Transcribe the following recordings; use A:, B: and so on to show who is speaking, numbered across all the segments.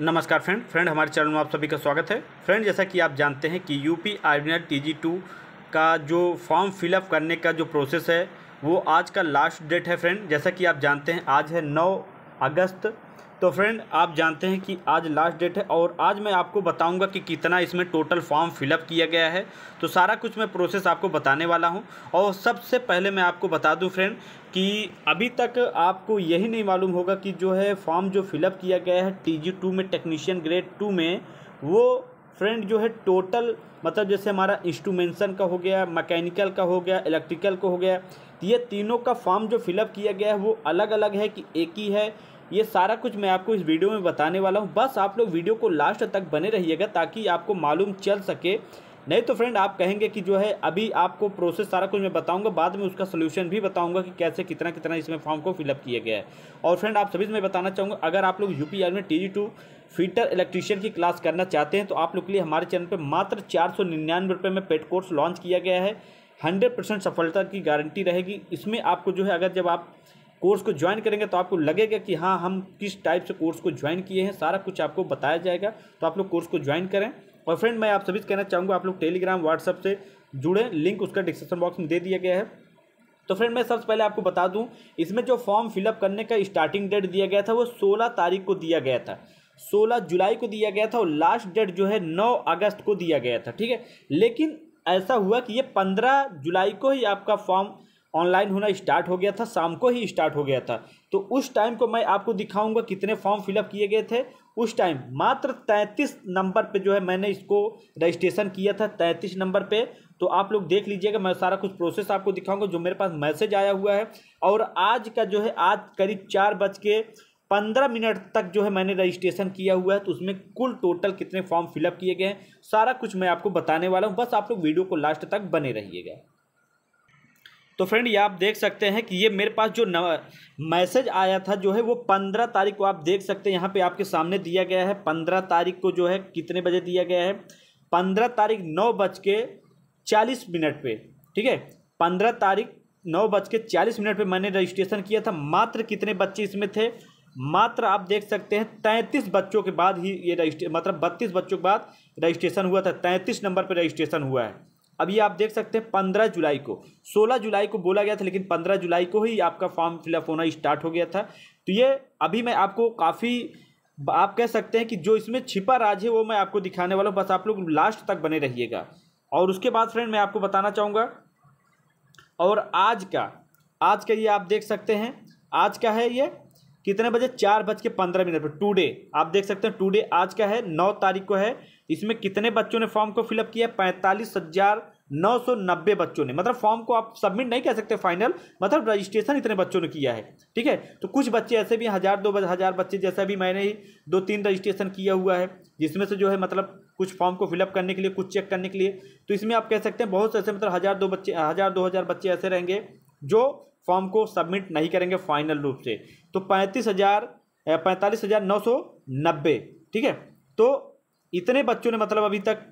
A: नमस्कार friend friend हमारे channel में आप सभी का स्वागत है फ्रेंड जैसा कि आप जानते हैं कि U P T G two का जो फॉर्म फिलअप करने का जो प्रोसेस है वो आज का लास्ट डेट है फ्रेंड जैसा कि आप जानते हैं आज है नौ अगस्त तो फ्रेंड आप जानते हैं कि आज लास्ट डेट है और आज मैं आपको बताऊंगा कि कितना इसमें टोटल फॉर्म फिलअप किया गया है तो सारा कुछ मैं प्रोसेस आपको बताने वाला हूं और सबसे पहले मैं आपको बता दूं फ्रेंड कि अभी तक आपको यही नहीं मालूम होगा कि जो है फॉर्म जो फिलअप किया गया है टी टू में टेक्नीशियन ग्रेड टू में वो फ्रेंड जो है टोटल मतलब जैसे हमारा इंस्ट्रूमेंसन का हो गया मैकेनिकल का हो गया इलेक्ट्रिकल का हो गया ये तीनों का फॉर्म जो फिलअप किया गया है वो अलग अलग है कि एक ही है ये सारा कुछ मैं आपको इस वीडियो में बताने वाला हूँ बस आप लोग वीडियो को लास्ट तक बने रहिएगा ताकि आपको मालूम चल सके नहीं तो फ्रेंड आप कहेंगे कि जो है अभी आपको प्रोसेस सारा कुछ मैं बताऊंगा बाद में उसका सोल्यूशन भी बताऊंगा कि कैसे कितना कितना इसमें फॉर्म को फिलअप किया गया है और फ्रेंड आप सभी से मैं बताना चाहूँगा अगर आप लोग यूपीआई में T G two fitter electrician की क्लास करना चाहते हैं तो आप लोग के लिए हमारे चैनल पर मात्र चार सौ निन्यानवे रुपये में पेड कोर्स लॉन्च किया गया है हंड्रेड परसेंट सफलता की गारंटी रहेगी इसमें आपको जो है अगर जब आप कोर्स को ज्वाइन करेंगे तो आपको लगेगा कि हाँ हम किस टाइप से कोर्स को ज्वाइन किए हैं सारा कुछ आपको बताया जाएगा तो आप लोग कोर्स को ज्वाइन करें और फ्रेंड मैं आप सभी से कहना चाहूँगा आप लोग टेलीग्राम व्हाट्सअप से जुड़े लिंक उसका डिस्क्रिप्शन बॉक्स में दे दिया गया है तो फ्रेंड मैं सबसे पहले आपको बता दूं इसमें जो फॉर्म फिलअप करने का स्टार्टिंग डेट दिया गया था वो 16 तारीख को दिया गया था 16 जुलाई को दिया गया था और लास्ट डेट जो है 9 अगस्त को दिया गया था ठीक है लेकिन ऐसा हुआ कि ये 15 जुलाई को ही आपका फॉर्म ऑनलाइन होना स्टार्ट हो गया था शाम को ही स्टार्ट हो गया था तो उस टाइम को मैं आपको दिखाऊंगा कितने फॉर्म फिलअप किए गए थे उस टाइम मात्र तैंतीस नंबर पे जो है मैंने इसको रजिस्ट्रेशन किया था तैंतीस नंबर पे तो आप लोग देख लीजिएगा मैं सारा कुछ प्रोसेस आपको दिखाऊंगा जो मेरे पास मैसेज आया हुआ है और आज का जो है आज करीब चार बज के पंद्रह मिनट तक जो है मैंने रजिस्ट्रेशन किया हुआ है तो उसमें कुल टोटल कितने फॉर्म फिलअप किए गए हैं सारा कुछ मैं आपको बताने वाला हूँ बस आप लोग वीडियो को लास्ट तक बने रहिएगा तो फ्रेंड ये आप देख सकते हैं कि ये मेरे पास जो मैसेज आया था जो है वो पंद्रह तारीख को आप देख सकते हैं यहाँ पे आपके सामने दिया गया है पंद्रह तारीख को जो है कितने बजे दिया गया है पंद्रह तारीख नौ बज के चालीस मिनट पे ठीक है पंद्रह तारीख नौ बज के चालीस मिनट पे मैंने रजिस्ट्रेशन किया था मात्र कितने बच्चे इसमें थे मात्र आप देख सकते हैं तैंतीस बच्चों के बाद ही ये रजिस्ट्रे मतलब बत्तीस बच्चों के बाद रजिस्ट्रेशन हुआ था तैंतीस नंबर पर रजिस्ट्रेशन हुआ है अभी आप देख सकते हैं पंद्रह जुलाई को सोलह जुलाई को बोला गया था लेकिन पंद्रह जुलाई को ही आपका फॉर्म फिलअप होना स्टार्ट हो गया था तो ये अभी मैं आपको काफ़ी आप कह सकते हैं कि जो इसमें छिपा राज है वो मैं आपको दिखाने वाला हूँ बस आप लोग लास्ट तक बने रहिएगा और उसके बाद फ्रेंड मैं आपको बताना चाहूँगा और आज का आज का ये आप देख सकते हैं आज का है ये कितने बजे चार बज के पंद्रह मिनट पर टुडे आप देख सकते हैं टुडे आज का है नौ तारीख को है इसमें कितने बच्चों ने फॉर्म को फिलअप किया पैंतालीस हजार नौ सौ नब्बे बच्चों ने मतलब फॉर्म को आप सबमिट नहीं कह सकते फाइनल मतलब रजिस्ट्रेशन इतने बच्चों ने किया है ठीक है तो कुछ बच्चे ऐसे भी हज़ार दो हज़ार बच्चे जैसा भी मैंने ही दो तीन रजिस्ट्रेशन किया हुआ है जिसमें से जो है मतलब कुछ फॉर्म को फिलअप करने के लिए कुछ चेक करने के लिए तो इसमें आप कह सकते हैं बहुत से ऐसे मतलब हज़ार दो बच्चे हज़ार दो हज़ार बच्चे ऐसे रहेंगे जो फॉर्म को सबमिट नहीं करेंगे फाइनल रूप से तो पैंतीस हज़ार पैंतालीस हज़ार नौ सौ नब्बे ठीक है तो इतने बच्चों ने मतलब अभी तक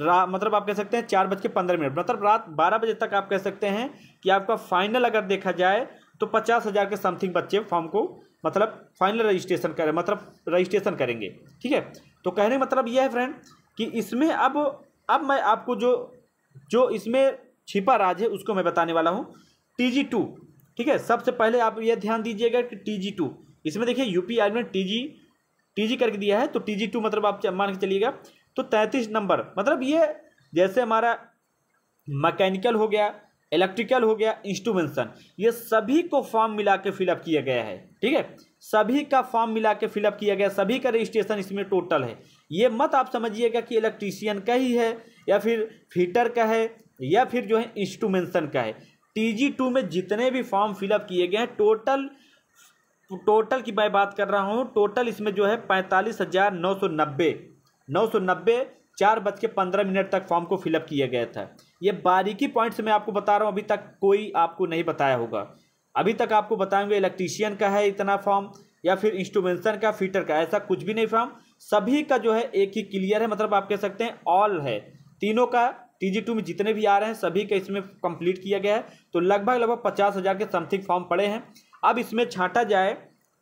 A: रा मतलब आप कह सकते हैं चार बज के पंद्रह मिनट मतलब रात बारह बजे तक आप कह सकते हैं कि आपका फाइनल अगर देखा जाए तो पचास हज़ार के समथिंग बच्चे फॉर्म को मतलब फाइनल रजिस्ट्रेशन करें मतलब रजिस्ट्रेशन करेंगे ठीक है तो कहने का मतलब यह है फ्रेंड कि इसमें अब अब मैं आपको जो जो इसमें छिपा राज है उसको मैं बताने वाला हूँ टी जी टू ठीक है सबसे पहले आप यह ध्यान दीजिएगा कि टी जी टू इसमें देखिए यूपी आई ने टी जी टी जी करके दिया है तो टी जी टू मतलब आप मान के चलिएगा तो तैंतीस नंबर मतलब ये जैसे हमारा मैकेनिकल हो गया इलेक्ट्रिकल हो गया इंस्ट्रूमेंसन ये सभी को फॉर्म मिला के फिलअप किया गया है ठीक है सभी का फॉर्म मिला के फिलअप किया गया सभी का रजिस्ट्रेशन इसमें टोटल है ये मत आप समझिएगा कि इलेक्ट्रीशियन का ही है या फिर फीटर का है या फिर जो है इंस्ट्रूमेंसन का है टीजी टू में जितने भी फॉर्म फिलअप किए गए हैं टोटल टोटल की मैं बात कर रहा हूँ टोटल इसमें जो है पैंतालीस हज़ार नौ सौ नब्बे नौ सौ नब्बे चार बज के पंद्रह मिनट तक फॉर्म को फिलअप किया गया था ये बारीकी पॉइंट्स मैं आपको बता रहा हूँ अभी तक कोई आपको नहीं बताया होगा अभी तक आपको बताएंगे इलेक्ट्रीशियन का है इतना फॉर्म या फिर इंस्ट्रूमेंसन का फीटर का ऐसा कुछ भी नहीं फॉर्म सभी का जो है एक ही क्लियर है मतलब आप कह सकते हैं ऑल है तीनों का टी टू में जितने भी आ रहे हैं सभी का इसमें कंप्लीट किया गया है तो लगभग लगभग पचास हज़ार के समथिंग फॉर्म पड़े हैं अब इसमें छांटा जाए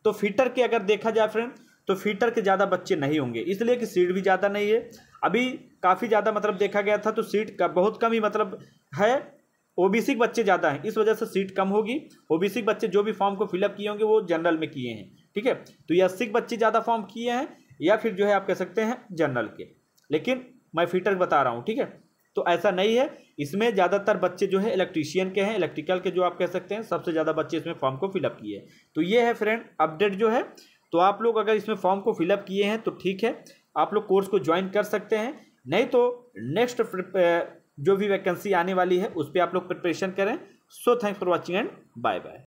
A: तो फीटर के अगर देखा जाए फ्रेंड तो फीटर के ज़्यादा बच्चे नहीं होंगे इसलिए कि सीट भी ज़्यादा नहीं है अभी काफ़ी ज़्यादा मतलब देखा गया था तो सीट का बहुत कम ही मतलब है ओ के बच्चे ज़्यादा हैं इस वजह से सीट कम होगी ओ के बच्चे जो भी फॉर्म को फिलअप किए होंगे वो जनरल में किए हैं ठीक है तो ये अस्सी बच्चे ज़्यादा फॉर्म किए हैं या फिर जो है आप कह सकते हैं जनरल के लेकिन मैं फीटर बता रहा हूँ ठीक है तो ऐसा नहीं है इसमें ज़्यादातर बच्चे जो है इलेक्ट्रीशियन के हैं इलेक्ट्रिकल के जो आप कह सकते हैं सबसे ज़्यादा बच्चे इसमें फॉर्म को फिलअप किए हैं तो ये है फ्रेंड अपडेट जो है तो आप लोग अगर इसमें फॉर्म को फिलअप किए हैं तो ठीक है आप लोग कोर्स को ज्वाइन कर सकते हैं नहीं तो नेक्स्ट जो भी वैकेंसी आने वाली है उस पर आप लोग प्रिपरेशन करें so thanks for watching and bye bye